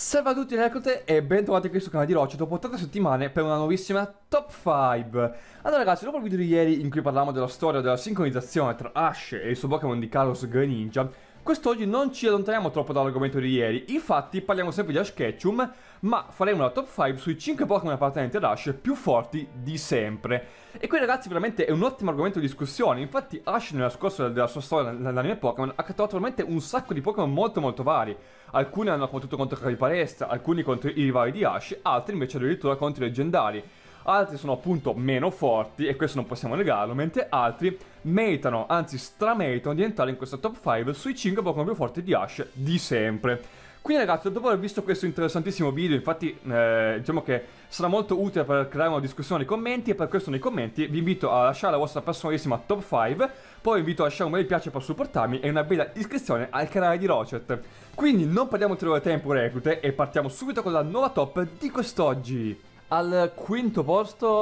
Salve a tutti Necote e bentrovati qui sul canale di Roccio dopo tante settimane per una nuovissima Top 5 Allora ragazzi, dopo il video di ieri in cui parlavamo della storia della sincronizzazione tra Ash e il suo Pokémon di Carlos Greninja Quest'oggi non ci allontaniamo troppo dall'argomento di ieri, infatti parliamo sempre di Ash Ketchum, ma faremo la top 5 sui 5 Pokémon appartenenti ad Ash più forti di sempre. E qui ragazzi veramente è un ottimo argomento di discussione, infatti Ash nella scorsa della sua storia nell'anime Pokémon ha catturato veramente un sacco di Pokémon molto molto vari. Alcuni hanno combattuto contro Capiparesta, alcuni contro i rivali di Ash, altri invece addirittura contro i leggendari altri sono appunto meno forti, e questo non possiamo negarlo, mentre altri meritano, anzi strameritano di entrare in questa top 5 sui 5 Pokémon più forti di Ash di sempre. Quindi ragazzi, dopo aver visto questo interessantissimo video, infatti eh, diciamo che sarà molto utile per creare una discussione nei commenti e per questo nei commenti vi invito a lasciare la vostra personalissima top 5, poi vi invito a lasciare un bel piace per supportarmi e una bella iscrizione al canale di Rocet. Quindi non perdiamo ulteriore tempo reclute e partiamo subito con la nuova top di quest'oggi. Al quinto posto...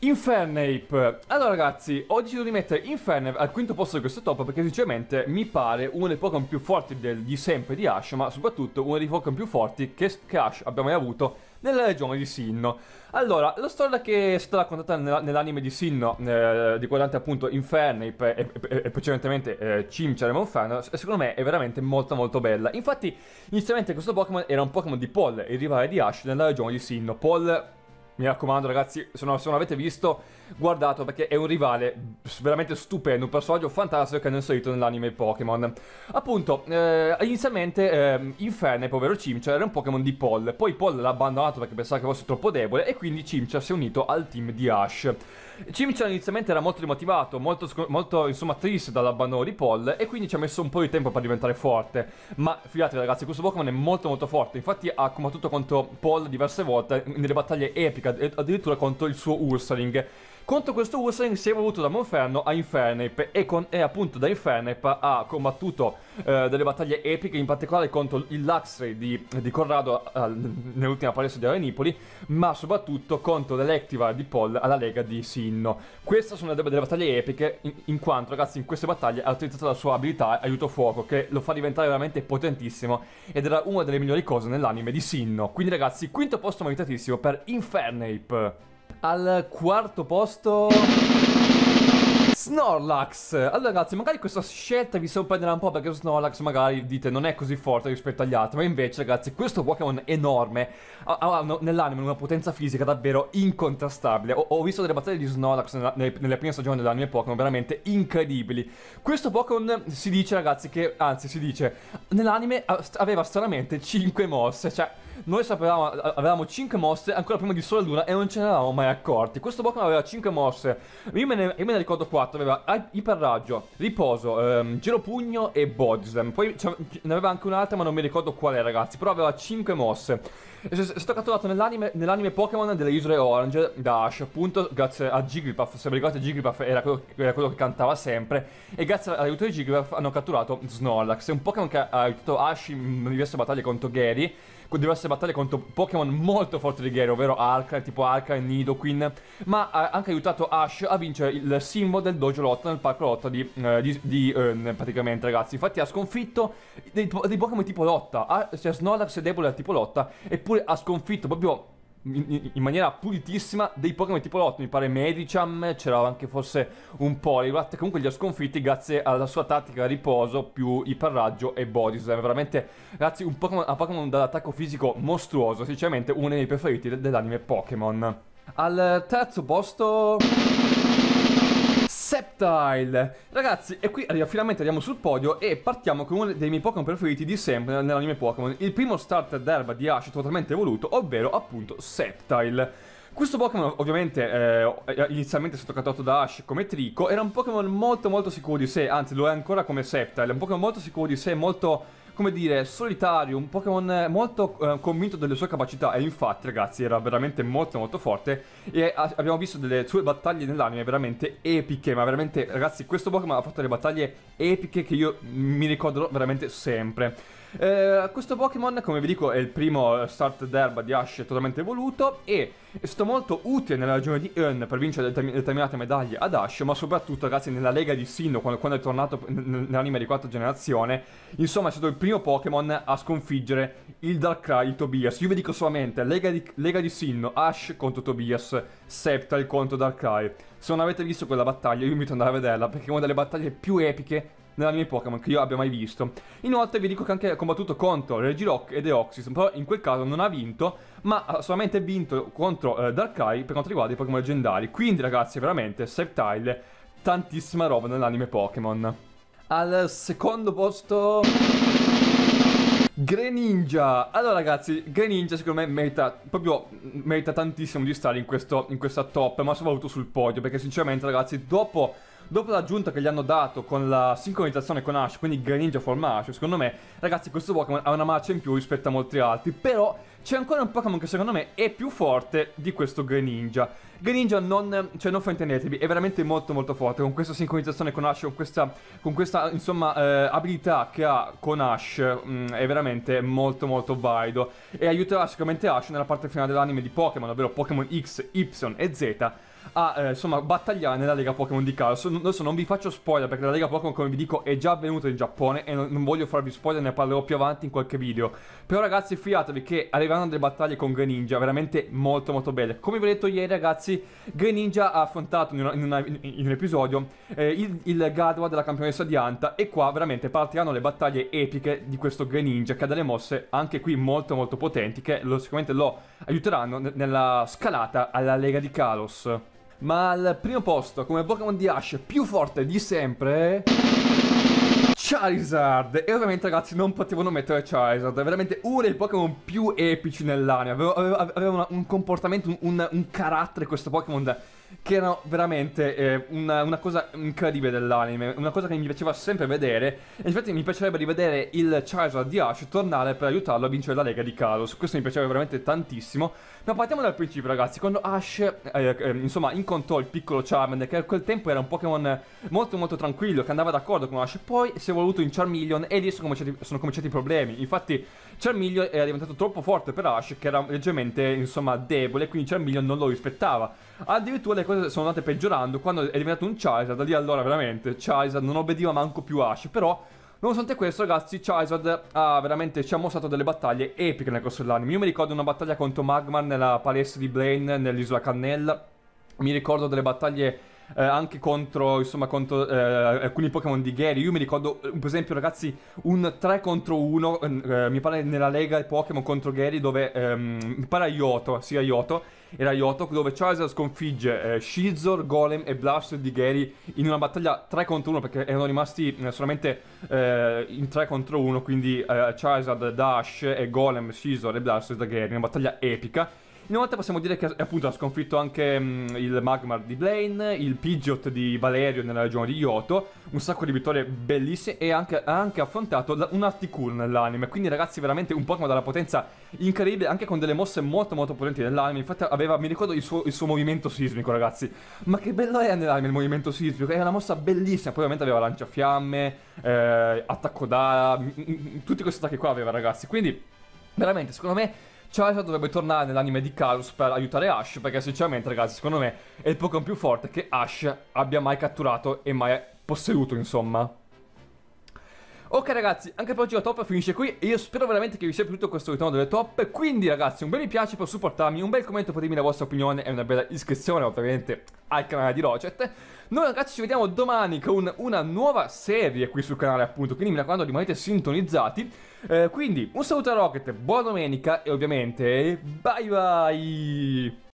Infernape Allora ragazzi, ho deciso di mettere Infernape al quinto posto di questo top perché sinceramente mi pare uno dei Pokémon più forti del, di sempre di Ash Ma soprattutto uno dei Pokémon più forti che, che Ash abbia mai avuto nella regione di Sinnoh. Allora, la storia che è stata raccontata nell'anime di Sinnoh, eh, riguardante appunto Infernape e, e, e precedentemente eh, Cimcia Demon Fan, secondo me è veramente molto molto bella. Infatti, inizialmente questo Pokémon era un Pokémon di Paul, il rivale di Ash nella regione di Sinnoh. Paul mi raccomando ragazzi, se non, se non l'avete visto, guardatelo perché è un rivale veramente stupendo, un personaggio fantastico che hanno inserito nell'anime Pokémon. Appunto, eh, inizialmente eh, Inferne, povero Cimcia, era un Pokémon di Paul, poi Paul l'ha abbandonato perché pensava che fosse troppo debole e quindi Cimcia si è unito al team di Ash. Cimcia inizialmente era molto rimotivato, molto, molto insomma triste dall'abbandono di Paul e quindi ci ha messo un po' di tempo per diventare forte, ma fidatevi ragazzi, questo Pokémon è molto molto forte, infatti ha combattuto contro Paul diverse volte nelle battaglie epiche addirittura contro il suo Ursaring contro questo Hussein si è evoluto da Monferno a Infernape e, con, e appunto da Infernape ha combattuto eh, delle battaglie epiche, in particolare contro il Luxray di, di Corrado eh, nell'ultima palestra di Arenipoli, ma soprattutto contro l'Electivar di Paul alla Lega di Sinno. Queste sono delle, delle battaglie epiche in, in, quanto ragazzi in queste battaglie ha utilizzato la sua abilità Aiuto Fuoco che lo fa diventare veramente potentissimo ed era una delle migliori cose nell'anime di Sinno. Quindi ragazzi, quinto posto meritatissimo per Infernape. Al quarto posto... Snorlax! Allora ragazzi, magari questa scelta vi sorprenderà un po' perché Snorlax magari dite non è così forte rispetto agli altri, ma invece ragazzi questo Pokémon enorme ha, ha nell'anime una potenza fisica davvero incontrastabile Ho, ho, visto delle battaglie di Snorlax nella, nelle, nelle prime stagioni dell'anime Pokémon veramente incredibili. Questo Pokémon si dice ragazzi che, anzi si dice, nell'anime aveva solamente 5 mosse, cioè... Noi sapevamo, avevamo 5 mosse ancora prima di Sole Luna e non ce ne eravamo mai accorti. Questo Pokémon aveva 5 mosse. Io me ne, io me ne ricordo 4. Aveva iperraggio, riposo, ehm, giro pugno e body Poi ne aveva anche un'altra, ma non mi ricordo qual è, ragazzi. Però aveva 5 mosse. E È stato catturato nell'anime, nell Pokémon delle Isole Orange da Ash, appunto, grazie a Jigglypuff. Se vi ricordate, Jigglypuff era quello, era quello che cantava sempre. E grazie all'aiuto di Jigglypuff hanno catturato Snorlax. È un Pokémon che ha aiutato Ash in diverse battaglie contro Gary diverse battaglie contro Pokémon molto forti di Gary, ovvero Alcra, tipo Alcra, Nidoqueen, ma ha anche aiutato Ash a vincere il simbolo del dojo lotta nel parco lotta di, eh, di, di eh, praticamente ragazzi, infatti ha sconfitto dei, dei Pokémon tipo lotta, ha, cioè Snorlax è debole al tipo lotta, eppure ha sconfitto proprio in, maniera pulitissima dei Pokémon tipo lotto, mi pare Medicham, c'era anche forse un Poliwrath, comunque li ha sconfitti grazie alla sua tattica riposo più iperraggio e body slam, veramente ragazzi un Pokémon, un Pokémon dall'attacco fisico mostruoso, sinceramente uno dei miei preferiti dell'anime Pokémon. Al terzo posto... Sceptile Ragazzi e qui arriva, finalmente arriviamo sul podio e partiamo con uno dei miei Pokémon preferiti di sempre nell'anime Pokémon Il primo starter d'erba di Ash totalmente evoluto ovvero appunto Sceptile questo Pokémon ovviamente eh, inizialmente è stato catturato da Ash come Trico, era un Pokémon molto molto sicuro di sé, anzi lo è ancora come Sceptile, un Pokémon molto sicuro di sé, molto come dire, solitario, un Pokémon eh, molto eh, convinto delle sue capacità e infatti ragazzi era veramente molto molto forte e a- abbiamo visto delle sue battaglie nell'anime veramente epiche, ma veramente ragazzi questo Pokémon ha fatto delle battaglie epiche che io mi ricorderò veramente sempre. Eh, questo Pokémon, come vi dico, è il primo start d'erba di Ash totalmente evoluto e è stato molto utile nella regione di Earn per vincere determinate medaglie ad Ash, ma soprattutto, ragazzi, nella Lega di Sinnoh, quando, quando è tornato nell'anime di quarta generazione, insomma, è stato il primo Pokémon a sconfiggere il Darkrai, il Tobias. Io vi dico solamente, Lega di, Lega di Sinnoh, Ash contro Tobias, Sceptile contro Darkrai. Se non avete visto quella battaglia, io vi invito ad andare a vederla, perché è una delle battaglie più epiche nell'anime Pokémon che io abbia mai visto. Inoltre vi dico che anche ha combattuto contro Regirock ed Eoxys, però in quel caso non ha vinto, ma ha solamente vinto contro eh, Darkai per quanto riguarda i Pokémon leggendari. Quindi ragazzi, veramente, Sceptile, tantissima roba nell'anime Pokémon. Al secondo posto... Greninja. Allora ragazzi, Greninja secondo me merita proprio merita tantissimo di stare in, questo, in questa top, ma soprattutto sul podio, perché sinceramente ragazzi, dopo dopo l'aggiunta che gli hanno dato con la sincronizzazione con Ash, quindi Greninja forma Ash, secondo me, ragazzi, questo Pokémon ha una marcia in più rispetto a molti altri, però c'è ancora un Pokémon che secondo me è più forte di questo Greninja. Greninja non, cioè non fraintendetevi, è veramente molto molto forte, con questa sincronizzazione con Ash, con questa, con questa insomma, eh, abilità che ha con Ash, mh, mm, è veramente molto molto valido, e aiuterà sicuramente Ash nella parte finale dell'anime di Pokémon, ovvero Pokémon X, Y e Z, a eh, insomma, battagliare nella Lega Pokémon di Kalos. Adesso non vi faccio spoiler perché la Lega Pokémon, come vi dico, è già avvenuta in Giappone e non, non, voglio farvi spoiler, ne parlerò più avanti in qualche video. Però ragazzi, fidatevi che arriveranno delle battaglie con Greninja veramente molto molto belle. Come vi ho detto ieri ragazzi, Greninja ha affrontato in, una, in, una, in un episodio eh, il, il Gadwa della campionessa di Anta e qua veramente partiranno le battaglie epiche di questo Greninja che ha delle mosse anche qui molto molto potenti che lo, sicuramente lo aiuteranno nella scalata alla Lega di Kalos. Ma al primo posto, come Pokémon di Ash più forte di sempre... Charizard! E ovviamente ragazzi non potevano mettere Charizard, è veramente uno dei Pokémon più epici nell'anime, aveva, aveva, aveva una, un comportamento, un, un, un carattere questo Pokémon che era veramente eh, una, una, cosa incredibile dell'anime, una cosa che mi piaceva sempre vedere. E infatti mi piacerebbe rivedere il Charizard di Ash tornare per aiutarlo a vincere la Lega di Kalos. Questo mi piaceva veramente tantissimo. Ma partiamo dal principio, ragazzi. Quando Ash, eh, eh, insomma, incontrò il piccolo Charmander, che a quel tempo era un Pokémon molto molto tranquillo, che andava d'accordo con Ash, poi si è voluto in Charmeleon e lì sono cominciati, sono cominciati i problemi. Infatti Charmeleon era diventato troppo forte per Ash che era leggermente insomma debole, quindi Charmeleon non lo rispettava. Addirittura le cose sono andate peggiorando quando è diventato un Charizard, da lì allora veramente Charizard non obbediva manco più Ash, però... Nonostante questo, ragazzi, Charizard ha veramente ci ha mostrato delle battaglie epiche nel corso dell'anime. Io mi ricordo una battaglia contro Magmar nella palestra di Blaine nell'isola Cannella. Mi ricordo delle battaglie eh, anche contro, insomma, contro eh, alcuni Pokémon di Gary. Io mi ricordo, eh, per esempio, ragazzi, un 3 contro 1, eh, eh, mi pare nella Lega Pokémon contro Gary, dove ehm, mi pare a Yoto, sì, a Yoto, era Yoto, dove Charizard sconfigge eh, Shizor, Golem e Blaster di Gary in una battaglia 3 contro 1 perché erano rimasti eh, solamente eh, in 3 contro 1, quindi eh, Charizard Dash e Golem, Shizor e Blastoise da Gary, una battaglia epica. In una volta possiamo dire che appunto ha sconfitto anche mh, mm, il Magmar di Blaine, il Pidgeot di Valerio nella regione di Yoto, un sacco di vittorie bellissime e anche, ha anche affrontato la, un Articool nell'anime. Quindi ragazzi veramente un Pokémon dalla potenza incredibile, anche con delle mosse molto molto potenti nell'anime. Infatti aveva, mi ricordo il suo, il suo movimento sismico ragazzi. Ma che bello è nell'anime il movimento sismico, era una mossa bellissima. Poi ovviamente aveva lanciafiamme, eh, attacco d'ala, tutti questi attacchi qua aveva ragazzi. Quindi veramente secondo me Charizard cioè, dovrebbe tornare nell'anime di Kalus per aiutare Ash, perché sinceramente ragazzi, secondo me è il Pokémon più forte che Ash abbia mai catturato e mai posseduto, insomma. Ok ragazzi, anche per oggi la top finisce qui e io spero veramente che vi sia piaciuto questo ritorno delle top. Quindi ragazzi, un bel mi piace per supportarmi, un bel commento per dirmi la vostra opinione e una bella iscrizione ovviamente al canale di Roget. Noi ragazzi ci vediamo domani con una nuova serie qui sul canale appunto, quindi mi raccomando rimanete sintonizzati. Eh, quindi un saluto a Rocket, buona domenica e ovviamente bye bye!